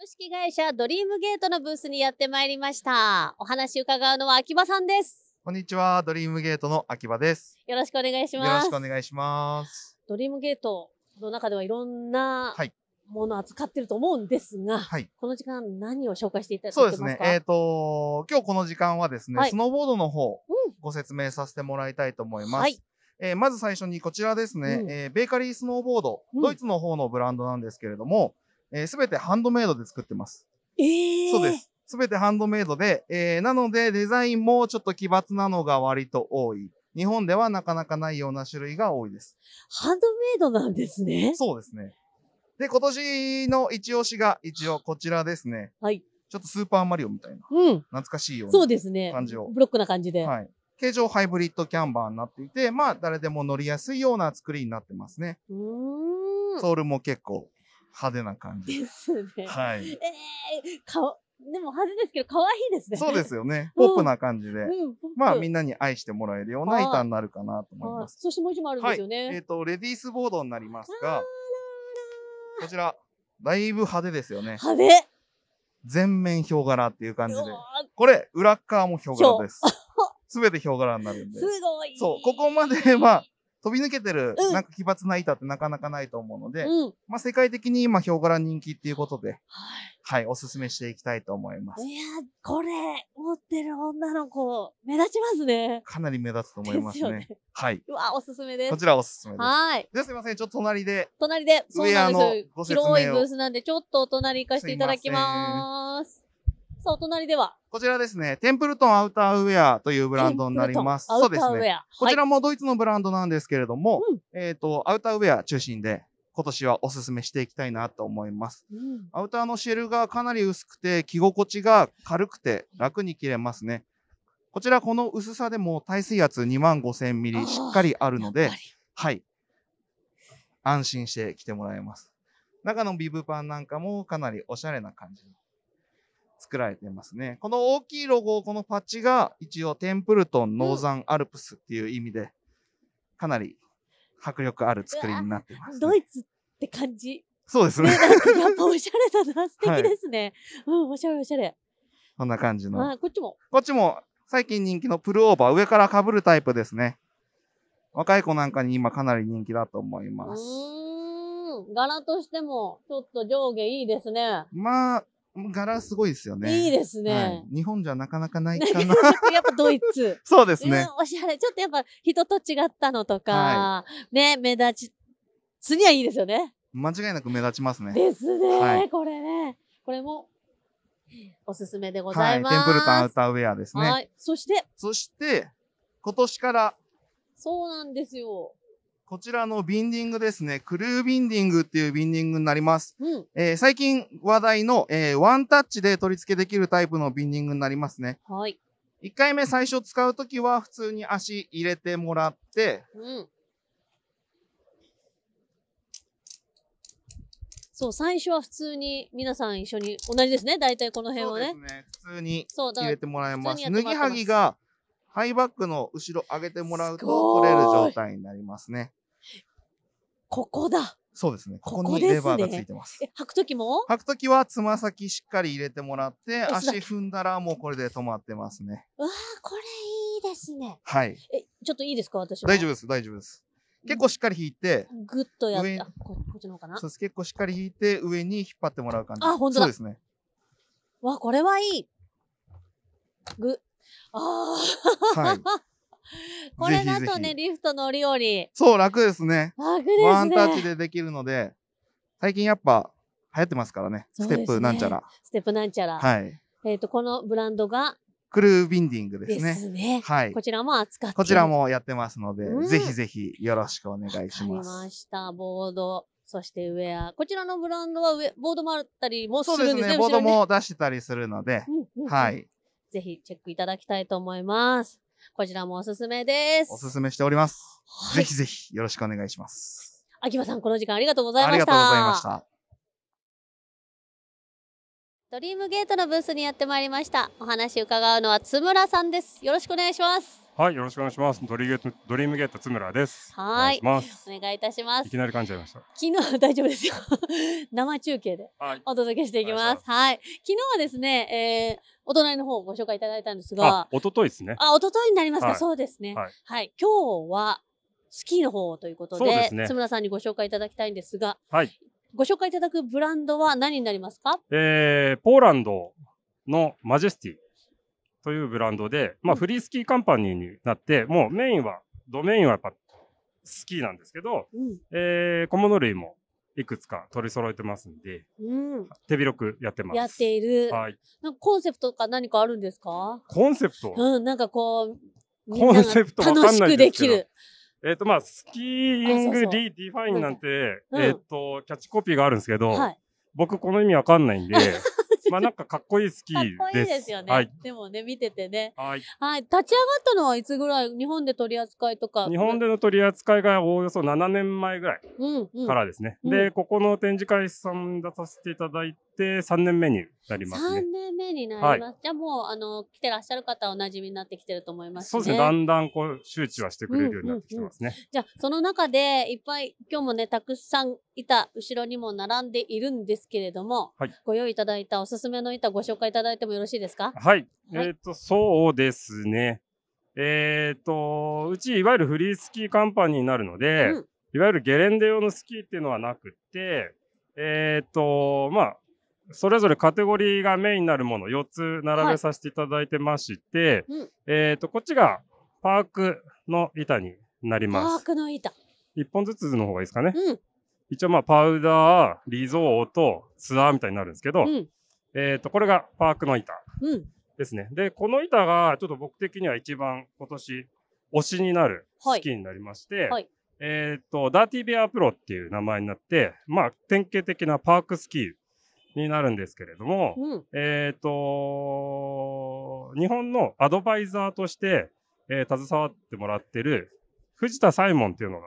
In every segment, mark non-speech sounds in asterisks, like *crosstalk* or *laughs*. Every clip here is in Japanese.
株式会社ドリームゲートのブースにやってまいりました。お話伺うのは秋葉さんです。こんにちは、ドリームゲートの秋葉です。よろしくお願いします。よろしくお願いします。ドリームゲートの中ではいろんな、はい、ものを扱ってると思うんですが、はい、この時間何を紹介していただけますかそうですね。えっ、ー、と、今日この時間はですね、はい、スノーボードの方、ご説明させてもらいたいと思います。はい、えー、まず最初にこちらですね、うん、えー、ベーカリースノーボード、ドイツの方のブランドなんですけれども、うんえー、べてハンドメイドで作ってます。えー、そうです。すべてハンドメイドで、えー、なのでデザインもちょっと奇抜なのが割と多い。日本ではなかなかないような種類が多いです。ハンドメイドなんですね。そうですね。で、今年の一押しが一応こちらですね。はい。ちょっとスーパーマリオみたいな。うん。懐かしいような。そうですね。感じを。ブロックな感じで。はい。形状ハイブリッドキャンバーになっていて、まあ誰でも乗りやすいような作りになってますね。うん。ソールも結構派手な感じ。ですね。はい。ええー、顔、でも派手ですけど、可愛いですね。そうですよね。ポップな感じで、うん、まあみんなに愛してもらえるような板になるかなと思います。そしてもう一枚あるんですよね。はい、えっ、ー、と、レディースボードになりますが、こちら、だいぶ派手ですよね。派手全面ヒョウ柄っていう感じで。これ、裏側もヒョウ柄です。すべ *laughs* てヒョウ柄になるんで。すごい。そう、ここまでは、飛び抜けてる、うん、なんか奇抜な板ってなかなかないと思うので、うん、まあ世界的に今、ヒョウ柄人気っていうことで、はい、はい、おすすめしていきたいと思います。いや、これ、持ってる女の子、目立ちますね。かなり目立つと思いますね。すねはい。うわ、おすすめです。こちらおすすめです。はい。じゃすいません、ちょっと隣で。隣で、そうなんです。広いブースなんで、ちょっとお隣行かせていただきます。お隣ではこちらですね、テンプルトンアウターウェアというブランドになります。そうですね。こちらもドイツのブランドなんですけれども、えっ、ー、と、アウターウェア中心で今年はお勧めしていきたいなと思います、うん、アウターのシェルがかなり薄くて着心地が軽くて楽に着れますねこちらこの薄さでも耐水圧2万5000ミリしっかりあるのではい安心して着てもらえます中のビブパンなんかもかなりおしゃれな感じ作られてますね。この大きいロゴ、このパッチが一応テンプルトンノーザンアルプスっていう意味で、かなり迫力ある作りになってます、ね、ドイツって感じ。そうですね。ねなんかやっぱおしゃれだな。素敵ですね。はい、うん、おしゃれおしゃれ。こんな感じの。こっちも。こっちも最近人気のプルオーバー、上から被るタイプですね。若い子なんかに今かなり人気だと思います。うん。柄としても、ちょっと上下いいですね。まあ、柄すごいですよね。いいですね、はい、日本じゃなかなかないかな。*laughs* やっぱドイツ。そうですね、うん、おしゃれ。ちょっとやっぱ人と違ったのとか、はい、ね、目立ち、次はいいですよね。間違いなく目立ちますね。ですね、はい、これね。これもおすすめでございます。はい、テンプルタンアウターウェアですね。はい。そして。そして、今年から。そうなんですよ。こちらのビンディングですね、クルービンディングっていうビンディングになります。うん、えー、最近話題の、えー、ワンタッチで取り付けできるタイプのビンディングになりますね。はい。一回目最初使うときは普通に足入れてもらって、うん、そう、最初は普通に皆さん一緒に、同じですね、大体この辺はね。ね普通に入れてもらいます。脱ぎはぎがハイバックの後ろ上げてもらうと取れる状態になりますね。ここだ。そうですね。ここにレバーがついてます。ここすね、履くときも履くときはつま先しっかり入れてもらって、足踏んだらもうこれで止まってますね。うわー、これいいですね。はい。え、ちょっといいですか私大丈夫です、大丈夫です。結構しっかり引いて、ぐっとやってこ、こっちの方かなそうです。結構しっかり引いて、上に引っ張ってもらう感じ。あ、本当だ。そうですね。わ、これはいい。ぐ。ああ。はい。*laughs* これだとね、リフト乗り降り。そう、楽ですね。楽ですね。ワンタッチでできるので、最近やっぱ流行ってますからね。ねステップなんちゃら。ステップなんちゃら。はい。えっ、ー、と、このブランドがクルービンディングですね。すね。はい。こちらも扱ってこちらもやってますので、うん、ぜひぜひよろしくお願いします。わかりました。ボード、そしてウェア。こちらのブランドはウェボードもあったりもするんですね。そうですね。ボードも出してたりするので、うんうんうん、はい。ぜひチェックいただきたいと思います。こちらもおすすめです。おすすめしております。はい、ぜひぜひよろしくお願いします。秋葉さん、この時間ありがとうございました。ありがとうございました。ドリームゲートのブースにやってまいりました。お話伺うのは津村さんです。よろしくお願いします。はい、よろしくお願いします。ドリゲートドリームゲート津村です。はいおい、お願いいたします。いきなり噛んじゃいました。昨日大丈夫ですよ。*laughs* 生中継でお届けしていきます。はい、はい、昨日はですね、えー、お隣の方をご紹介いただいたんですが、あ、とといですね。あ、おとといになりますか。はい、そうですね、はい。はい、今日はスキーの方ということで、ね、津村さんにご紹介いただきたいんですが、はい。ご紹介いただくブランドは何になりますか？えー、ポーランドのマジェスティ。というブランドで、まあ、フリースキーカンパニーになって、もうメインは、ドメインはやっぱスキーなんですけど、うん、えー、小物類もいくつか取り揃えてますんで、うん、手広くやってます。やっている。はい。なんかコンセプトか何かあるんですかコンセプトうん、なんかこう、コンセプト楽しくできる。えっ、ー、と、まあ、スキーイングリディファインなんて、うん、えっ、ー、と、キャッチコピーがあるんですけど、はい、僕この意味わかんないんで、*laughs* まあなんかかっこいいスキーです。かっこいいですよね。はい、でもね、見ててね、はい。はい。立ち上がったのはいつぐらい日本で取り扱いとか。日本での取り扱いがおおよそ7年前ぐらいからですね。うんうん、で、ここの展示会さん出させていただいて、って3年目になりますね。3年目になります。はい、じゃあもう、あの、来てらっしゃる方はお馴染みになってきてると思います、ね、そうですね。だんだんこう、周知はしてくれるようになってきてますね。うんうんうん、じゃあ、その中で、いっぱい、今日もね、たくさん板、後ろにも並んでいるんですけれども、はい、ご用意いただいたおすすめの板、ご紹介いただいてもよろしいですかはい。はい、えっ、ー、と、そうですね。えっ、ー、と、うち、いわゆるフリースキーカンパニーになるので、うん、いわゆるゲレンデ用のスキーっていうのはなくて、えっ、ー、と、まあ、それぞれカテゴリーがメインになるもの4つ並べさせていただいてまして、はいうん、えっ、ー、と、こっちがパークの板になります。パークの板。1本ずつの方がいいですかね。うん、一応まあ、パウダー、リゾート、ツアーみたいになるんですけど、うん、えっ、ー、と、これがパークの板ですね。で、この板がちょっと僕的には一番今年推しになるスキーになりまして、はいはいえっ、ー、と、ダーティーベアプロっていう名前になって、まあ、典型的なパークスキーになるんですけれども、うん、えっ、ー、と、日本のアドバイザーとして、えー、携わってもらってる藤田サイモンっていうのが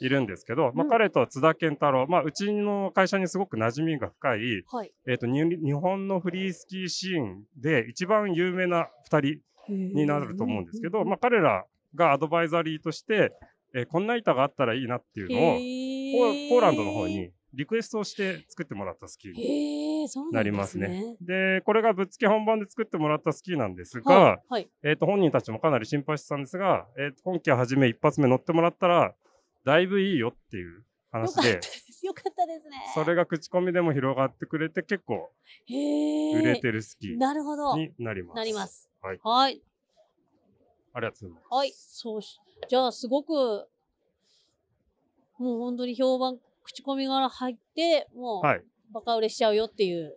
いるんですけど、うん、まあ、彼と津田健太郎、まあ、うちの会社にすごく馴染みが深い、はい、えーと、と日本のフリースキーシーンで一番有名な2人になると思うんですけど、まあ、彼らがアドバイザリーとして、えー、こんな板があったらいいなっていうのをポーランドの方にリクエストをして作ってもらったスキーになりますね。で、ね、これがぶっつけ本番で作ってもらったスキーなんですが、はいはい、えー、と本人たちもかなり心配してたんですが、えー、と今季初め一発目乗ってもらったら、だいぶいいよっていう話で。*laughs* よかったですね。それが口コミでも広がってくれて、結構、売れてるスキーになります。なります。はい。はい。ありがとうございます。はい。そうし、じゃあ、すごく、もう本当に評判口コミから入って、もう、はい、バカ売れしちゃうよっていう。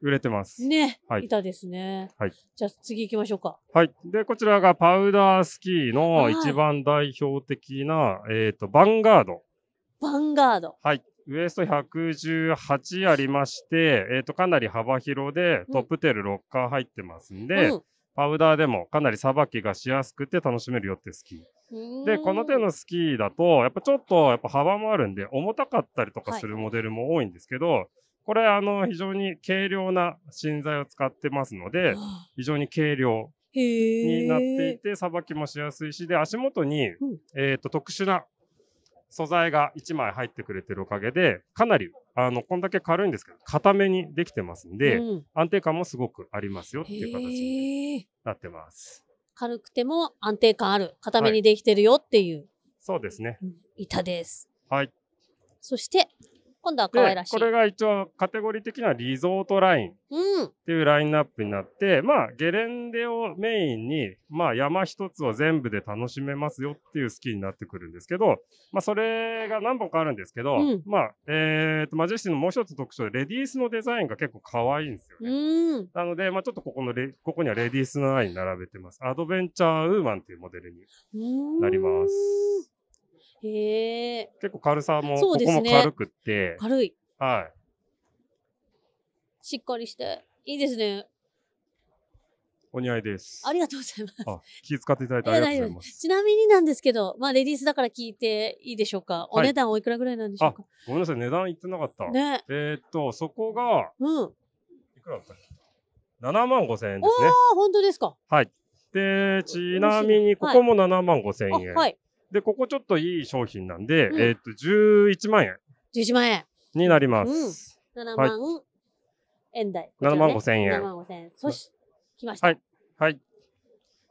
売れてます。ね、はい、板ですね。はい。じゃあ次行きましょうか。はい。で、こちらがパウダースキーの一番代表的な、はい、えっ、ー、と、バンガード。バンガード。はい。ウエスト118ありまして、えっ、ー、と、かなり幅広で、トップテールッカー入ってますんで、うんうんパウダーでもかなりさばきがしやすくて楽しめるよってスキー。で、この手のスキーだと、やっぱちょっとやっぱ幅もあるんで、重たかったりとかするモデルも多いんですけど、はい、これ、あの、非常に軽量な芯材を使ってますので、非常に軽量になっていて、さばきもしやすいし、で、足元に、えっ、と、特殊な素材が1枚入ってくれてるおかげで、かなりあの、こんだけ軽いんですけど、固めにできてますんで、うん、安定感もすごくありますよっていう形になってます。軽くても安定感ある、固めにできてるよっていう。はい、そうですね。板です。はい。そして、今度は可愛らしい。これが一応カテゴリー的にはリゾートラインっていうラインナップになって、うん、まあゲレンデをメインに、まあ山一つを全部で楽しめますよっていうスキーになってくるんですけど、まあそれが何本かあるんですけど、うん、まあ、えっ、ー、と、マジェシティのもう一つ特徴で、レディースのデザインが結構可愛いんですよね。うん、なので、まあちょっとここのレ、ここにはレディースのライン並べてます。アドベンチャーウーマンっていうモデルになります。へえ。結構軽さも、そうこですこねも軽くって、軽い。はい。しっかりして。いいですね。お似合いです。ありがとうございます。あ気遣っていただいてありがとうございます。ちなみになんですけど、まあ、レディースだから聞いていいでしょうか。お値段おいくらぐらいなんでしょうか。ごめんなさい、値段言ってなかった。ね。えーっと、そこが、うん。いくらだったっけ ?7 万5千円ですね。あ、本当ですか。はい。で、ちなみに、ここも7万5千円。はい。で、ここちょっといい商品なんで、うん、えっ、と、11万円。11万円。になります。うん、7万円台。はい、7万5千円。7万5千円。そし、来ました。はい。はい。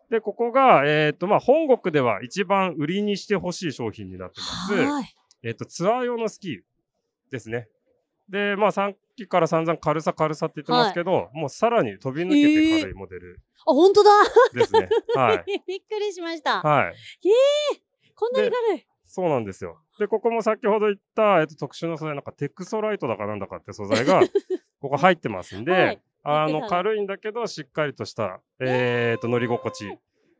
で、ここが、えっ、と、まあ、本国では一番売りにしてほしい商品になってます。えっ、と、ツアー用のスキーですね。で、まあ、さっきから散々軽さ軽さって言ってますけど、はい、もうさらに飛び抜けて軽いモデル、ね、えー。あ、本当だですね。はい。*laughs* びっくりしました。はい。ええーこんなになるそうなんですよ。で、ここも先ほど言った、えっと、特殊な素材、なんかテクソライトだかなんだかって素材が、*laughs* ここ入ってますんで、はい、あの、軽いんだけど、しっかりとした、えー、っと、乗り心地。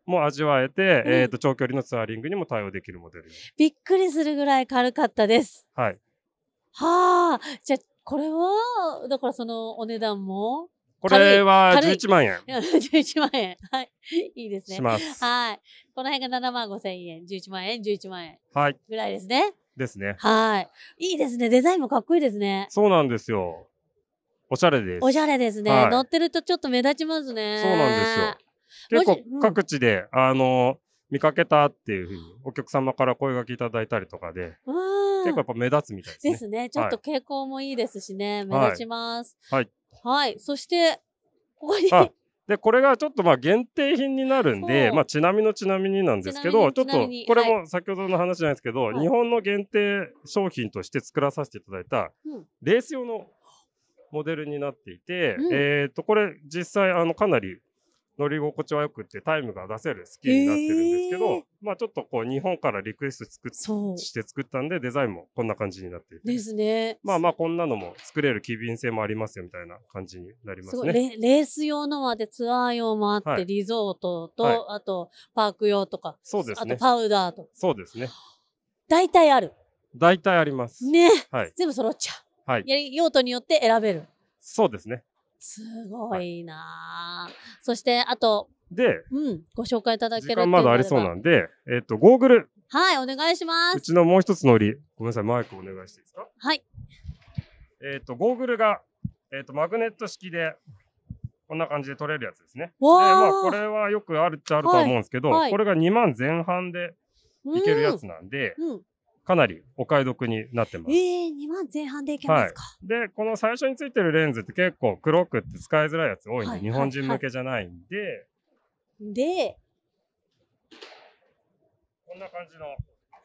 も味わえて、えっ、と、長距離のツアーリングにも対応できるモデル。びっくりするぐらい軽かったです。はい。はあ。じゃあ、これは、だからそのお値段もこれは11万円。11 *laughs* 万円。はい。いいですね。します。はい。この辺が7万5千円、11万円、11万円。はい。ぐらいですね。ですね。はい。いいですね。デザインもかっこいいですね。そうなんですよ。おしゃれです。おしゃれですね。はい、乗ってるとちょっと目立ちますね。そうなんですよ。結構各地で、うん、あの、見かけたっていうふうにお客様から声がけいただいたりとかで、結構やっぱ目立つみたいですね。ですね。ちょっと傾向もいいですしね。はい、目立ちます。はい、はいはい。そして、ここに。で、これがちょっとまあ限定品になるんで、まあちなみのちなみになんですけど、ちょっとこれも先ほどの話じゃないですけど、はい、日本の限定商品として作らさせていただいた、レース用のモデルになっていて、うん、えっ、と、これ実際あのかなり乗り心地はよくてタイムが出せるスキーになってるんですけど、えー、まあちょっとこう日本からリクエスト作っして作ったんでデザインもこんな感じになっていてですねまあまあこんなのも作れる機敏性もありますよみたいな感じになりますねレレース用のまでツアー用もあって、はい、リゾートと、はい、あとパーク用とかそうです、ね、あとパウダーとそうですね大体ある大体ありますね、はい、全部揃っちゃう、はい、用途によって選べるそうですねすごいな、はい、そしてあとで、うん、ご紹介いただける時間まだありそうなんで、えっ、とゴーグルはいお願いしますうちのもう一つの売りごめんなさいマイクお願いしていいですかはいえっ、とゴーグルが、えっと、マグネット式でこんな感じで取れるやつですねで、まあ、これはよくあるっちゃあると思うんですけど、はいはい、これが2万前半でいけるやつなんで、うん、かなりお買い得になってます。ええー、2万前半でいけますか、はい、で、この最初についてるレンズって結構黒くって使いづらいやつ多いんで、はい、日本人向けじゃないんで、はい、で、こんな感じの、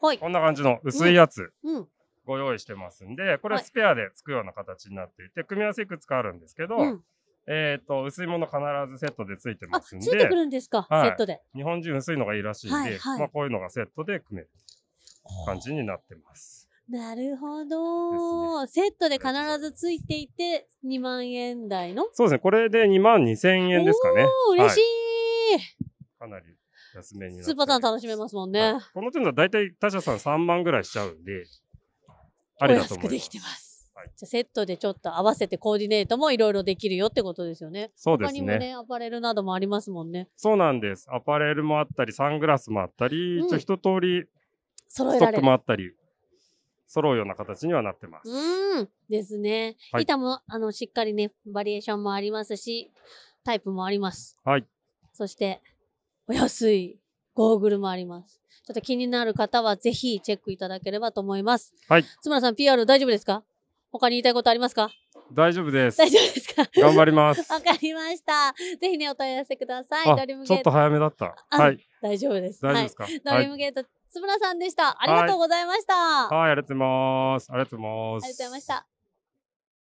はい、こんな感じの薄いやつ。うん、ご用意してますんで、これスペアでつくような形になっていて、組み合わせいくつかあるんですけど、うん、えっ、ー、と、薄いもの必ずセットでついてますんで。ついてくるんですか、はい、セットで。日本人薄いのがいいらしいんで、はいはい、まあこういうのがセットで組める。感じになってます。なるほど、ね、セットで必ずついていて、2万円台のそうですね。これで2万2千円ですかね。お嬉しい、はい、かなり安めにスーパーターン楽しめますもんね。はい、この点だ大体他社さん3万ぐらいしちゃうんで、ありだと思います。安くできてます。じゃセットでちょっと合わせてコーディネートもいろいろできるよってことですよね。そうですね。他にもね、アパレルなどもありますもんね。そうなんです。アパレルもあったり、サングラスもあったり、うん、一通り揃えられる。ストックもあったり、揃うような形にはなってます。うん、ですね。はい板も、あの、しっかりね、バリエーションもありますし、タイプもあります。はい。そして、お安いゴーグルもあります。ちょっと気になる方は、ぜひチェックいただければと思います。はい。津村さん、PR 大丈夫ですか他に言いたいことありますか大丈夫です。大丈夫ですか頑張ります。*laughs* わかりました。ぜひね、お問い合わせください。ドリーム、ゲちょっと早めだった。はい。大丈夫です。大丈夫ですか、はい。ドリームゲート津村さんでした。ありがとうございました。はい、ありがとうございます。ありがとうございます。ありがとうございました。